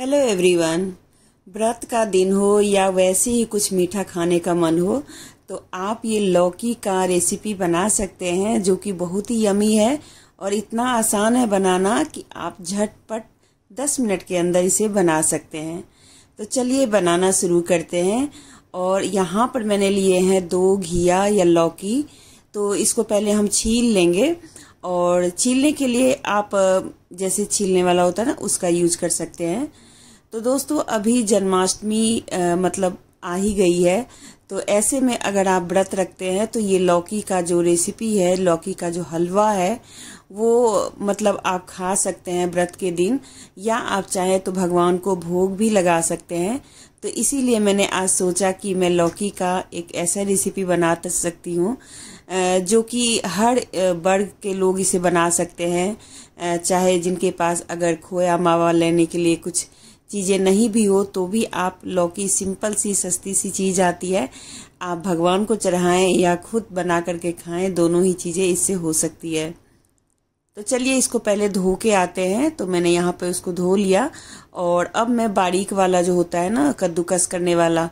hello everyone व्रत का दिन हो या वैसे ही कुछ मीठा खाने का मन हो तो आप ये लौकी का रेसिपी बना सकते हैं जो कि बहुत ही यमी है और इतना आसान है बनाना कि आप झटपट 10 मिनट के अंदर इसे बना सकते हैं तो चलिए बनाना शुरू करते हैं और यहाँ पर मैंने लिए हैं दो घिया या लौकी तो इसको पहले हम छील लेंगे और छीलने के लिए आप जैसे छीलने वाला होता है ना उसका यूज कर सकते हैं तो दोस्तों अभी जन्माष्टमी मतलब आ ही गई है तो ऐसे में अगर आप व्रत रखते हैं तो ये लौकी का जो रेसिपी है लौकी का जो हलवा है वो मतलब आप खा सकते हैं व्रत के दिन या आप चाहे तो भगवान को भोग भी लगा सकते हैं तो इसीलिए मैंने आज सोचा कि मैं लौकी का एक ऐसा रेसिपी बना सकती हूँ जो कि हर वर्ग के लोग इसे बना सकते हैं चाहे जिनके पास अगर खोया मावा लेने के लिए कुछ चीज़ें नहीं भी हो तो भी आप लौकी सिंपल सी सस्ती सी चीज़ आती है आप भगवान को चढ़ाएं या खुद बना करके खाएं दोनों ही चीज़ें इससे हो सकती है तो चलिए इसको पहले धो के आते हैं तो मैंने यहाँ पे उसको धो लिया और अब मैं बारीक वाला जो होता है ना कद्दूकस करने वाला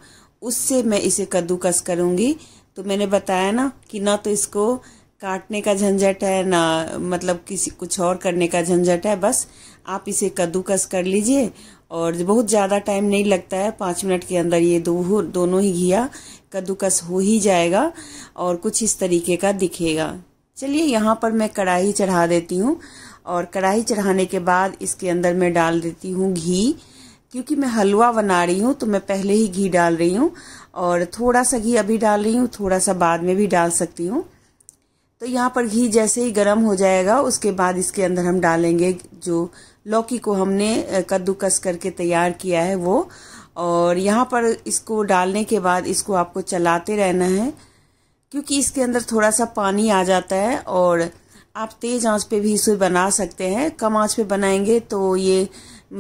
उससे मैं इसे कद्दूकस करूँगी तो मैंने बताया ना कि ना तो इसको काटने का झंझट है ना मतलब किसी कुछ और करने का झंझट है बस आप इसे कद्दूकस कर लीजिए और बहुत ज़्यादा टाइम नहीं लगता है पाँच मिनट के अंदर ये दो दोनों ही घिया कद्दूकस हो ही जाएगा और कुछ इस तरीके का दिखेगा चलिए यहाँ पर मैं कढ़ाई चढ़ा देती हूँ और कढ़ाई चढ़ाने के बाद इसके अंदर मैं डाल देती हूँ घी क्योंकि मैं हलवा बना रही हूँ तो मैं पहले ही घी डाल रही हूँ और थोड़ा सा घी अभी डाल रही हूँ थोड़ा सा बाद में भी डाल सकती हूँ तो यहाँ पर घी जैसे ही गर्म हो जाएगा उसके बाद इसके अंदर हम डालेंगे जो लौकी को हमने कद्दूकस करके तैयार किया है वो और यहाँ पर इसको डालने के बाद इसको आपको चलाते रहना है क्योंकि इसके अंदर थोड़ा सा पानी आ जाता है और आप तेज आंच पे भी इसे बना सकते हैं कम आंच पे बनाएंगे तो ये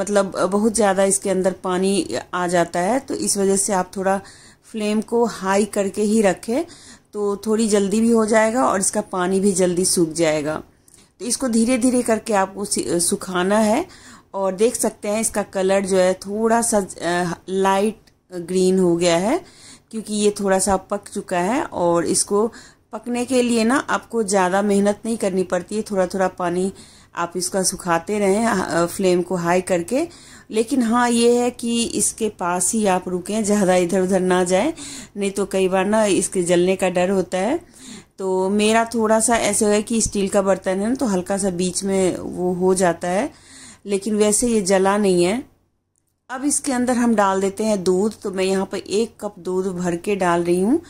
मतलब बहुत ज़्यादा इसके अंदर पानी आ जाता है तो इस वजह से आप थोड़ा फ्लेम को हाई करके ही रखें तो थोड़ी जल्दी भी हो जाएगा और इसका पानी भी जल्दी सूख जाएगा तो इसको धीरे धीरे करके आपको सुखाना है और देख सकते हैं इसका कलर जो है थोड़ा सा लाइट ग्रीन हो गया है क्योंकि ये थोड़ा सा पक चुका है और इसको पकने के लिए ना आपको ज़्यादा मेहनत नहीं करनी पड़ती है थोड़ा थोड़ा पानी आप इसका सुखाते रहें फ्लेम को हाई करके लेकिन हाँ ये है कि इसके पास ही आप रुकें ज़्यादा इधर उधर ना जाए नहीं तो कई बार ना इसके जलने का डर होता है तो मेरा थोड़ा सा ऐसे है कि स्टील का बर्तन है ना तो हल्का सा बीच में वो हो जाता है लेकिन वैसे ये जला नहीं है अब इसके अंदर हम डाल देते हैं दूध तो मैं यहाँ पर एक कप दूध भर के डाल रही हूँ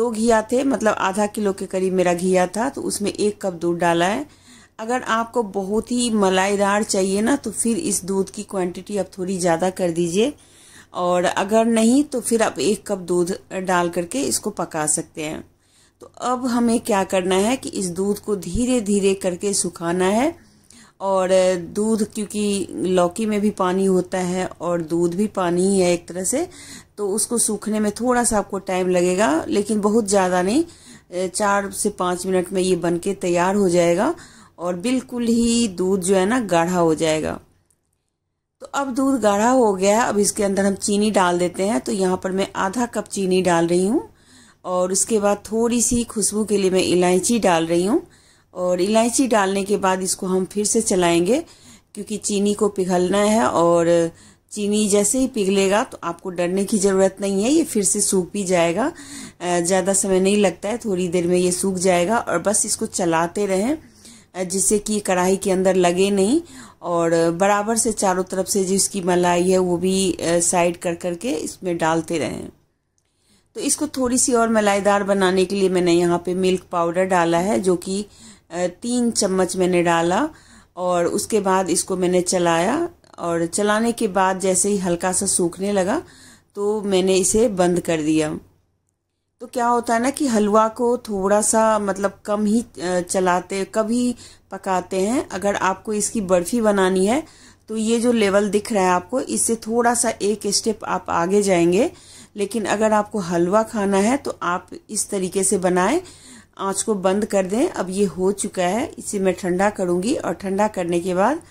दो घिया थे मतलब आधा किलो के करीब मेरा घिया था तो उसमें एक कप दूध डाला है अगर आपको बहुत ही मलाईदार चाहिए ना तो फिर इस दूध की क्वांटिटी आप थोड़ी ज़्यादा कर दीजिए और अगर नहीं तो फिर आप एक कप दूध डाल करके इसको पका सकते हैं तो अब हमें क्या करना है कि इस दूध को धीरे धीरे करके सुखाना है और दूध क्योंकि लौकी में भी पानी होता है और दूध भी पानी ही है एक तरह से तो उसको सूखने में थोड़ा सा आपको टाइम लगेगा लेकिन बहुत ज़्यादा नहीं चार से पाँच मिनट में ये बन के तैयार हो जाएगा और बिल्कुल ही दूध जो है ना गाढ़ा हो जाएगा तो अब दूध गाढ़ा हो गया अब इसके अंदर हम चीनी डाल देते हैं तो यहाँ पर मैं आधा कप चीनी डाल रही हूँ और उसके बाद थोड़ी सी खुशबू के लिए मैं इलायची डाल रही हूँ और इलायची डालने के बाद इसको हम फिर से चलाएंगे क्योंकि चीनी को पिघलना है और चीनी जैसे ही पिघलेगा तो आपको डरने की ज़रूरत नहीं है ये फिर से सूख भी जाएगा ज़्यादा समय नहीं लगता है थोड़ी देर में ये सूख जाएगा और बस इसको चलाते रहें जिससे कि कढ़ाई के अंदर लगे नहीं और बराबर से चारों तरफ से जिसकी मलाई है वो भी साइड कर कर के इसमें डालते रहें तो इसको थोड़ी सी और मलाईदार बनाने के लिए मैंने यहाँ पे मिल्क पाउडर डाला है जो कि तीन चम्मच मैंने डाला और उसके बाद इसको मैंने चलाया और चलाने के बाद जैसे ही हल्का सा सूखने लगा तो मैंने इसे बंद कर दिया तो क्या होता है ना कि हलवा को थोड़ा सा मतलब कम ही चलाते कभी पकाते हैं अगर आपको इसकी बर्फी बनानी है तो ये जो लेवल दिख रहा है आपको इससे थोड़ा सा एक स्टेप आप आगे जाएंगे लेकिन अगर आपको हलवा खाना है तो आप इस तरीके से बनाएं आंच को बंद कर दें अब ये हो चुका है इसे मैं ठंडा करूंगी और ठंडा करने के बाद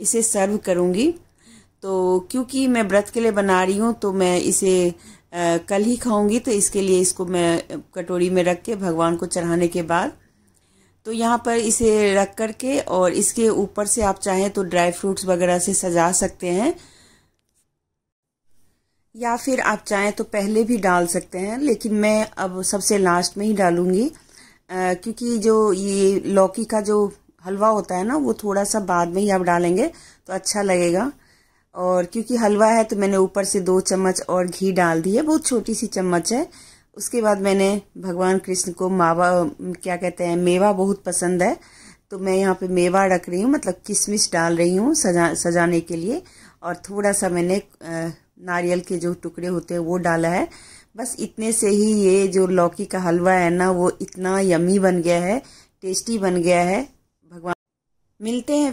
इसे सर्व करूँगी तो क्योंकि मैं व्रत के लिए बना रही हूँ तो मैं इसे कल ही खाऊंगी तो इसके लिए इसको मैं कटोरी में रख के भगवान को चढ़ाने के बाद तो यहाँ पर इसे रख कर के और इसके ऊपर से आप चाहें तो ड्राई फ्रूट्स वगैरह से सजा सकते हैं या फिर आप चाहें तो पहले भी डाल सकते हैं लेकिन मैं अब सबसे लास्ट में ही डालूंगी आ, क्योंकि जो ये लौकी का जो हलवा होता है ना वो थोड़ा सा बाद में ही आप डालेंगे तो अच्छा लगेगा और क्योंकि हलवा है तो मैंने ऊपर से दो चम्मच और घी डाल दी है बहुत छोटी सी चम्मच है उसके बाद मैंने भगवान कृष्ण को मावा क्या कहते हैं मेवा बहुत पसंद है तो मैं यहाँ पे मेवा रख रही हूँ मतलब किशमिश डाल रही हूँ सजा सजाने के लिए और थोड़ा सा मैंने नारियल के जो टुकड़े होते हैं वो डाला है बस इतने से ही ये जो लौकी का हलवा है ना वो इतना यमी बन गया है टेस्टी बन गया है भगवान मिलते हैं